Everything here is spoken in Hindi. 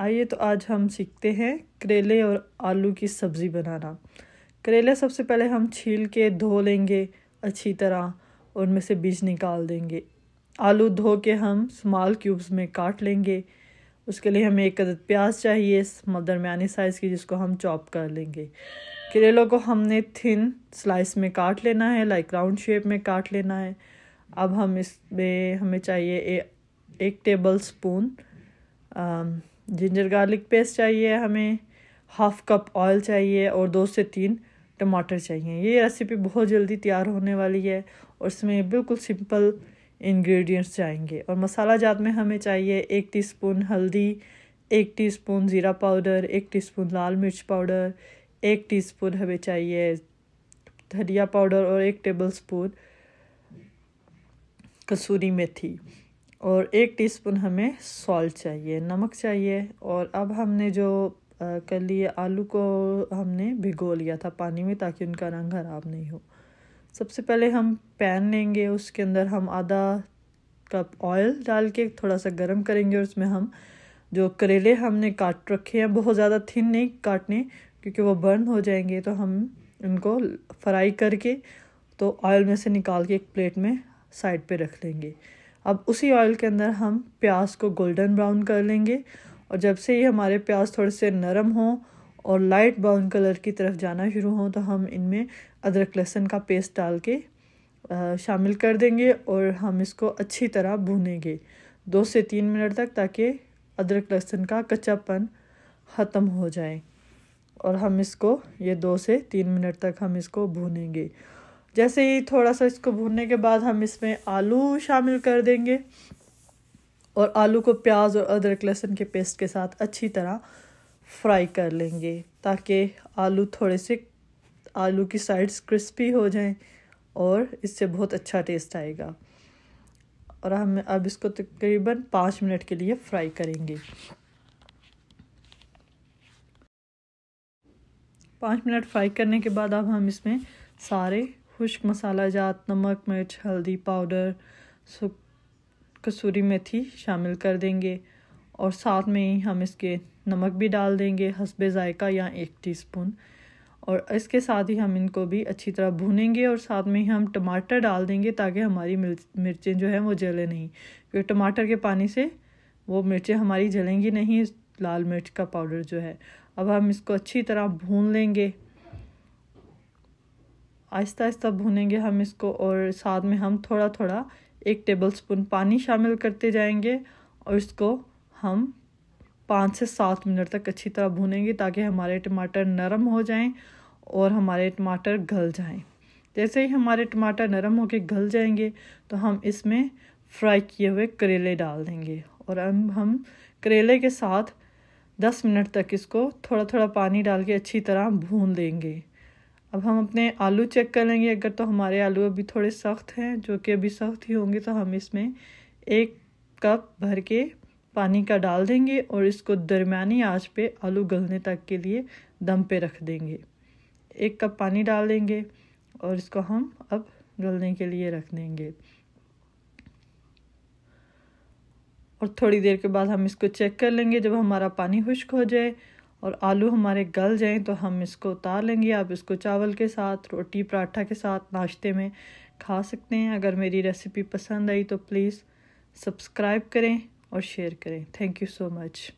आइए तो आज हम सीखते हैं करेले और आलू की सब्ज़ी बनाना करेले सबसे पहले हम छील के धो लेंगे अच्छी तरह उनमें से बीज निकाल देंगे आलू धो के हम स्मॉल क्यूब्स में काट लेंगे उसके लिए हमें एक अदद प्याज चाहिए दरमियानी साइज़ की जिसको हम चॉप कर लेंगे करेलों को हमने थिन स्लाइस में काट लेना है लाइक राउंड शेप में काट लेना है अब हम इसमें हमें चाहिए ए, एक tablespoon ginger garlic paste चाहिए हमें हाफ़ कप ऑयल चाहिए और दो से तीन टमाटर चाहिए ये रेसिपी बहुत जल्दी तैयार होने वाली है और इसमें बिल्कुल सिंपल इंग्रेडिएंट्स जाएंगे और मसाला जात में हमें चाहिए एक टीस्पून हल्दी एक टीस्पून ज़ीरा पाउडर एक टीस्पून लाल मिर्च पाउडर एक टीस्पून हमें चाहिए धनिया पाउडर और एक टेबलस्पून कसूरी मेथी और एक टीस्पून हमें सॉल्ट चाहिए नमक चाहिए और अब हमने जो कर लिए आलू को हमने भिगो लिया था पानी में ताकि उनका रंग खराब नहीं हो सबसे पहले हम पैन लेंगे उसके अंदर हम आधा कप ऑयल डाल के थोड़ा सा गर्म करेंगे और उसमें हम जो करेले हमने काट रखे हैं बहुत ज़्यादा थिन नहीं काटने क्योंकि वो बर्न हो जाएंगे तो हम उनको फ्राई करके तो ऑयल में से निकाल के एक प्लेट में साइड पे रख लेंगे अब उसी ऑयल के अंदर हम प्याज को गोल्डन ब्राउन कर लेंगे और जब से ये हमारे प्याज थोड़े से नरम हों और लाइट ब्राउन कलर की तरफ जाना शुरू हो तो हम इनमें अदरक लहसुन का पेस्ट डाल के शामिल कर देंगे और हम इसको अच्छी तरह भूनेंगे दो से तीन मिनट तक ताकि अदरक लहसुन का कच्चापन ख़त्म हो जाए और हम इसको ये दो से तीन मिनट तक हम इसको भूनेंगे जैसे ही थोड़ा सा इसको भूनने के बाद हम इसमें आलू शामिल कर देंगे और आलू को प्याज और अदरक लहसुन के पेस्ट के साथ अच्छी तरह फ्राई कर लेंगे ताकि आलू थोड़े से आलू की साइड्स क्रिस्पी हो जाएं और इससे बहुत अच्छा टेस्ट आएगा और हम अब इसको तकरीबन पाँच मिनट के लिए फ्राई करेंगे पाँच मिनट फ्राई करने के बाद अब हम इसमें सारे खुश्क मसाला जात नमक मिर्च हल्दी पाउडर सुख कसूरी मेथी शामिल कर देंगे और साथ में ही हम इसके नमक भी डाल देंगे हसबे ज़ायका या एक टीस्पून और इसके साथ ही हम इनको भी अच्छी तरह भूनेंगे और साथ में ही हम टमाटर डाल देंगे ताकि हमारी मिर्चें जो हैं वो जले नहीं क्योंकि टमाटर के पानी से वो मिर्चें हमारी जलेंगी नहीं लाल मिर्च का पाउडर जो है अब हम इसको अच्छी तरह भून लेंगे आहिस्ता आहिस्ता भूनेंगे हम इसको और साथ में हम थोड़ा थोड़ा एक टेबल स्पून पानी शामिल करते जाएंगे और इसको हम पाँच से सात मिनट तक अच्छी तरह भूनेंगे ताकि हमारे टमाटर नरम हो जाएं और हमारे टमाटर गल जाएं जैसे ही हमारे टमाटर नरम के गल जाएंगे तो हम इसमें फ्राई किए हुए करेले डाल देंगे और हम हम करेले के साथ दस मिनट तक इसको थोड़ा थोड़ा पानी डाल के अच्छी तरह भून देंगे अब हम अपने आलू चेक कर लेंगे अगर तो हमारे आलू अभी थोड़े सख्त हैं जो कि अभी सख्त ही होंगे तो हम इसमें एक कप भर के पानी का डाल देंगे और इसको दरमियानी आँच पे आलू गलने तक के लिए दम पे रख देंगे एक कप पानी डाल देंगे और इसको हम अब गलने के लिए रख देंगे और थोड़ी देर के बाद हम इसको चेक कर लेंगे जब हमारा पानी खुश्क हो जाए और आलू हमारे गल जाएं तो हम इसको उतार लेंगे आप इसको चावल के साथ रोटी पराठा के साथ नाश्ते में खा सकते हैं अगर मेरी रेसिपी पसंद आई तो प्लीज़ सब्सक्राइब करें और शेयर करें थैंक यू सो मच